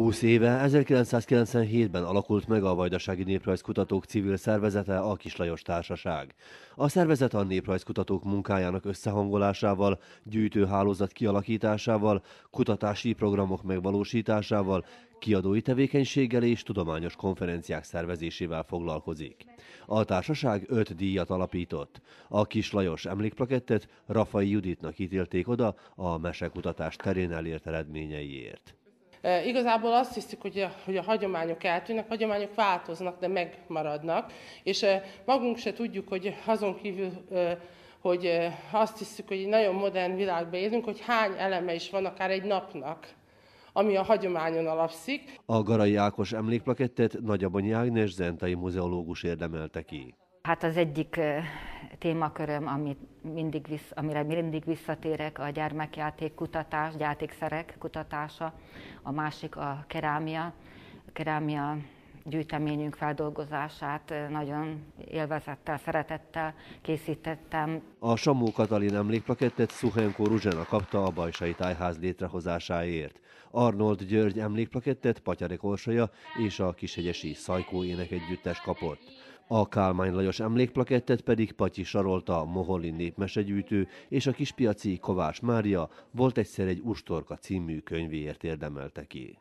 20 éve, 1997-ben alakult meg a Vajdasági Néprajzkutatók civil szervezete, a Kislajos Társaság. A szervezet a néprajzkutatók munkájának összehangolásával, gyűjtőhálózat kialakításával, kutatási programok megvalósításával, kiadói tevékenységgel és tudományos konferenciák szervezésével foglalkozik. A társaság öt díjat alapított. A Kis Lajos emlékplakettet Rafai Juditnak ítélték oda a mesekutatás terén elért eredményeiért. Igazából azt hiszik, hogy a, hogy a hagyományok eltűnnek, hagyományok változnak, de megmaradnak, és magunk se tudjuk, hogy azon kívül, hogy azt hiszük, hogy egy nagyon modern világban élünk, hogy hány eleme is van akár egy napnak ami a hagyományon alapszik. A Garai Ákos emlékplakettet Nagyabonyi Ágnes zentai muzeológus érdemelte ki. Hát az egyik témaköröm, amit mindig vissz, amire mindig visszatérek, a gyermekjáték kutatás, játékszerek kutatása, a másik a kerámia, a kerámia gyűjteményünk feldolgozását eh, nagyon élvezettel, szeretettel készítettem. A Samó Katalin emlékplakettet Szuhenko Ruzsena kapta a Bajsai Tájház létrehozásáért. Arnold György emlékplakettet Patyarek Orsolya és a Kishegyesi Szajkó énekegyüttes kapott. A Kálmány Lajos emlékplakettet pedig Patyi Sarolta, Moholi népmesegyűjtő és a kispiaci Kovács Mária volt egyszer egy Ustorka című könyvéért érdemelte ki.